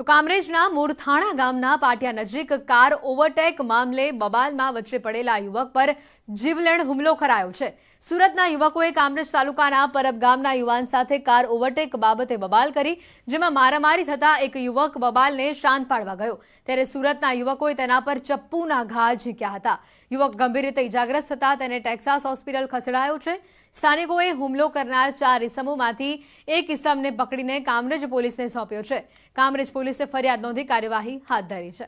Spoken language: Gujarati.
તો કામરેજના મોરથાણા ગામના પાટિયા નજીક કાર ઓવરટેક મામલે બબાલમાં વચ્ચે પડેલા યુવક પર જીવલેણ હુમલો કરાયો છે સુરતના યુવકોએ કામરેજ તાલુકાના પરબ ગામના યુવાન સાથે કાર ઓવરટેક બાબતે બબાલ કરી જેમાં મારામારી થતા એક યુવક બબાલને શાંત પાડવા ગયો ત્યારે સુરતના યુવકોએ તેના પર ચપ્પુના ઘા ઝીંક્યા હતા યુવક ગંભીર રીતે ઇજાગ્રસ્ત થતા તેને ટેક્સાસ હોસ્પિટલ ખસેડાયો છે સ્થાનિકોએ હુમલો કરનાર ચાર ઇસમોમાંથી એક ઇસમને પકડીને કામરેજ પોલીસને સોંપ્યો છે કામરેજ પોલીસે ફરિયાદ નોંધી કાર્યવાહી હાથ ધરી છે